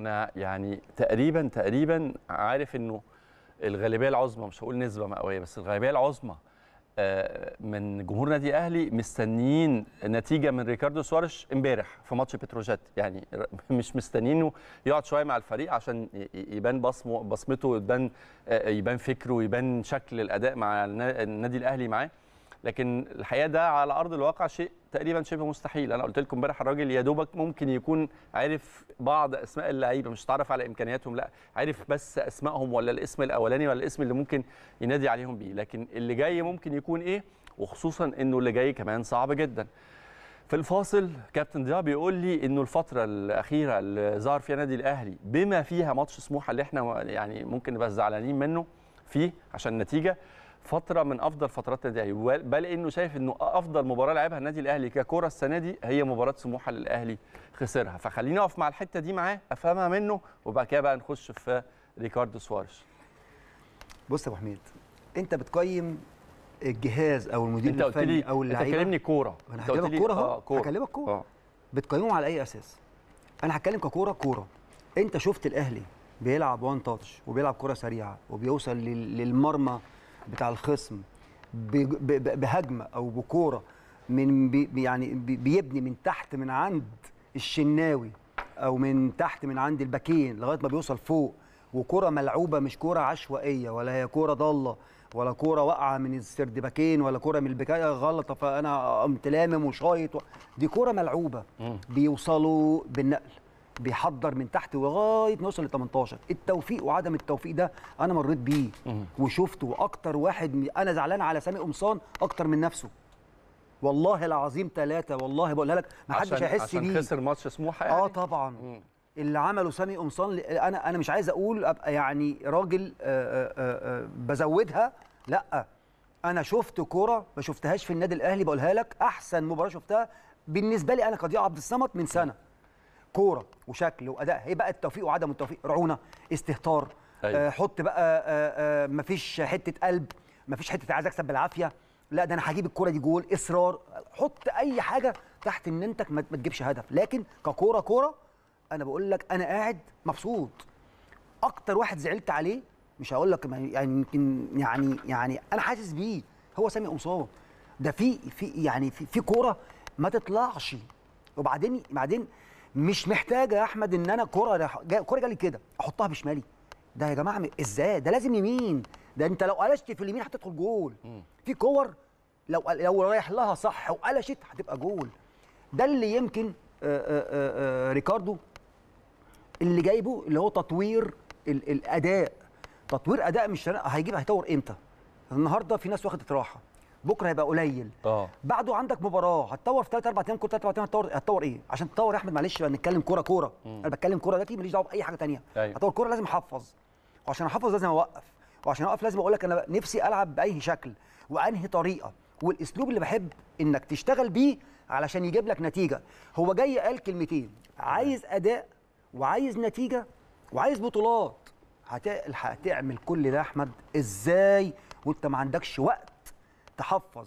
انا يعني تقريبا تقريبا عارف انه الغالبيه العظمى مش هقول نسبه مئويه بس الغالبيه العظمى آه، من جمهور نادي الاهلي مستنيين نتيجه من ريكاردو سوارش امبارح في ماتش بتروجيت يعني مش مستنيينه يقعد شويه مع الفريق عشان يبان بصمه بصمته يبان آه، يبان فكره يبان شكل الاداء مع النادي الاهلي معاه لكن الحقيقه ده على ارض الواقع شيء تقريبا شبه مستحيل انا قلت لكم امبارح الراجل يا دوبك ممكن يكون عرف بعض اسماء اللعيبه مش اتعرف على امكانياتهم لا عرف بس اسمائهم ولا الاسم الاولاني ولا الاسم اللي ممكن ينادي عليهم بيه لكن اللي جاي ممكن يكون ايه وخصوصا انه اللي جاي كمان صعب جدا في الفاصل كابتن ضياء بيقول لي انه الفتره الاخيره اللي ظهر فيها نادي الاهلي بما فيها ماتش سموحه اللي احنا يعني ممكن نبقى زعلانين منه فيه عشان النتيجه فتره من افضل فترات النادي الاهلي بل انه شايف انه افضل مباراه لعبها النادي الاهلي ككره السنه دي هي مباراه سموحه للاهلي خسرها فخليني اقف مع الحته دي معاه افهمها منه وبعد كده بقى نخش في ريكاردو سوارش بص يا ابو حميد انت بتقيم الجهاز او المدير انت الفني او اللعيبه انت بتكلمني كوره انا آه، هكلمك كوره اهو هكلمك كوره بتقيمهم على اي اساس انا هتكلم ككوره كوره انت شفت الاهلي بيلعب وان تاتش وبيلعب كره سريعه وبيوصل للمرمى بتاع الخصم بهجمه او بكوره من بي يعني بيبني من تحت من عند الشناوي او من تحت من عند الباكين لغايه ما بيوصل فوق وكره ملعوبه مش كره عشوائيه ولا هي كره ضاله ولا كوره واقعه من السرد باكين ولا كوره من البكايه غلطه فانا قمت لامم وشايط دي كوره ملعوبه بيوصلوا بالنقل بيحضر من تحت لغايه ما يوصل ل 18 التوفيق وعدم التوفيق ده انا مريت بيه وشفته واكتر واحد انا زعلان على سامي قمصان اكتر من نفسه والله العظيم ثلاثة والله بقولها لك ما حدش هيحس بيه عشان خسر ماتش سموحه يعني اه طبعا مم. اللي عمله سامي قمصان انا انا مش عايز اقول ابقى يعني راجل آآ آه، آآ آه، آه، بزودها لا انا شفت كوره ما شفتهاش في النادي الاهلي بقولها لك احسن مباراه شفتها بالنسبه لي انا كضياء عبد الصمد من سنه كوره وشكل واداء هي بقى التوفيق وعدم التوفيق رعونه استهتار أيوة. آه حط بقى آه آه مفيش حته قلب مفيش حته عايز اكسب بالعافيه لا ده انا هجيب الكوره دي جول اصرار حط اي حاجه تحت ان انت ما تجيبش هدف لكن ككوره كوره انا بقول لك انا قاعد مبسوط اكتر واحد زعلت عليه مش هقول لك يعني, يعني يمكن يعني يعني انا حاسس بيه هو سامي قصاد ده في في يعني في, في كوره ما تطلعش وبعدين بعدين مش محتاجه يا احمد ان انا كره كره جالي كده احطها بشمالي ده يا جماعه ازاي ده لازم يمين ده انت لو قلشت في اليمين هتدخل جول في كور لو لو رايح لها صح وقلشت هتبقى جول ده اللي يمكن آآ آه، آآ آه، آه، ريكاردو اللي جايبه اللي هو تطوير الاداء تطوير اداء مش هيجيب هيطور امتى النهارده في ناس واخدت راحه بكره هيبقى قليل اه بعده عندك مباراه هتطور في ثلاث اربع ايام كوره ثلاث اربع ايام هتطور هتطور ايه عشان تطور يا احمد معلش بقى نتكلم كوره كوره انا بتكلم كوره دلوقتي ماليش دعوه باي حاجه ثانيه أيوه. هطور كوره لازم احفظ وعشان احفظ لازم اوقف وعشان اوقف لازم اقول لك انا نفسي العب باي شكل وانهي طريقه والاسلوب اللي بحب انك تشتغل بيه علشان يجيب لك نتيجه هو جاي قال كلمتين عايز اداء وعايز نتيجه وعايز بطولات هتعمل كل ده احمد ازاي وانت ما عندكش وقت تحفظ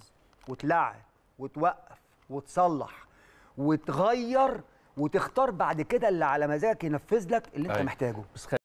وتلعب وتوقف وتصلح وتغير وتختار بعد كده اللي على مزاجك ينفذ لك اللي انت أيوة. محتاجه